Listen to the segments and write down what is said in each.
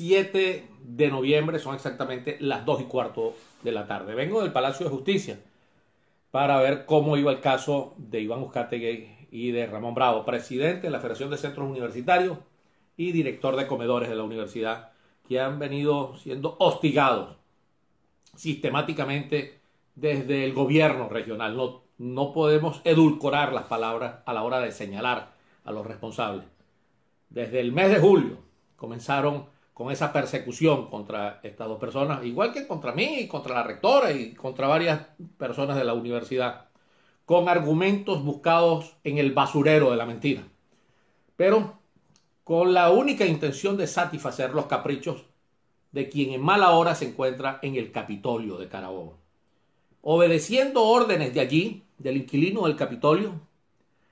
7 de noviembre, son exactamente las 2 y cuarto de la tarde. Vengo del Palacio de Justicia para ver cómo iba el caso de Iván Uzcategui y de Ramón Bravo, presidente de la Federación de Centros Universitarios y director de comedores de la universidad, que han venido siendo hostigados sistemáticamente desde el gobierno regional. No, no podemos edulcorar las palabras a la hora de señalar a los responsables. Desde el mes de julio comenzaron con esa persecución contra estas dos personas, igual que contra mí, y contra la rectora y contra varias personas de la universidad, con argumentos buscados en el basurero de la mentira, pero con la única intención de satisfacer los caprichos de quien en mala hora se encuentra en el Capitolio de Carabobo. Obedeciendo órdenes de allí, del inquilino del Capitolio,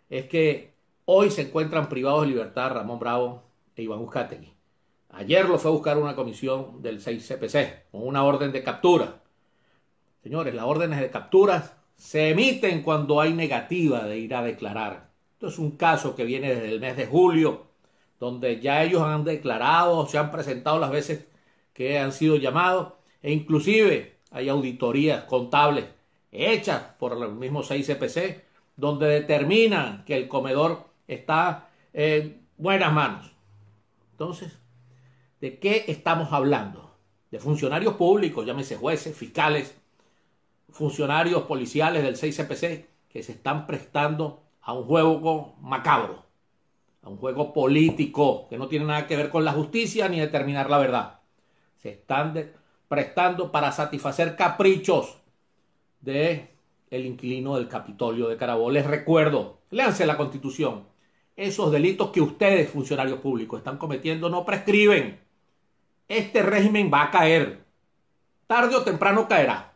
es que hoy se encuentran privados de libertad Ramón Bravo e Iván Uzcategui. Ayer lo fue a buscar una comisión del 6CPC con una orden de captura. Señores, las órdenes de captura se emiten cuando hay negativa de ir a declarar. Esto es un caso que viene desde el mes de julio, donde ya ellos han declarado, se han presentado las veces que han sido llamados, e inclusive hay auditorías contables hechas por el mismo 6CPC, donde determinan que el comedor está en buenas manos. Entonces, ¿De qué estamos hablando? De funcionarios públicos, llámese jueces, fiscales, funcionarios policiales del 6CPC, que se están prestando a un juego macabro, a un juego político que no tiene nada que ver con la justicia ni determinar la verdad. Se están prestando para satisfacer caprichos de el inquilino del Capitolio de Carabó. Les recuerdo, léanse la Constitución. Esos delitos que ustedes, funcionarios públicos, están cometiendo no prescriben este régimen va a caer. Tarde o temprano caerá.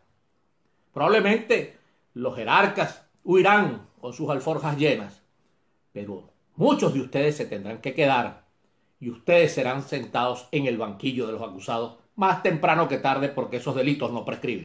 Probablemente los jerarcas huirán con sus alforjas llenas, pero muchos de ustedes se tendrán que quedar y ustedes serán sentados en el banquillo de los acusados más temprano que tarde porque esos delitos no prescriben.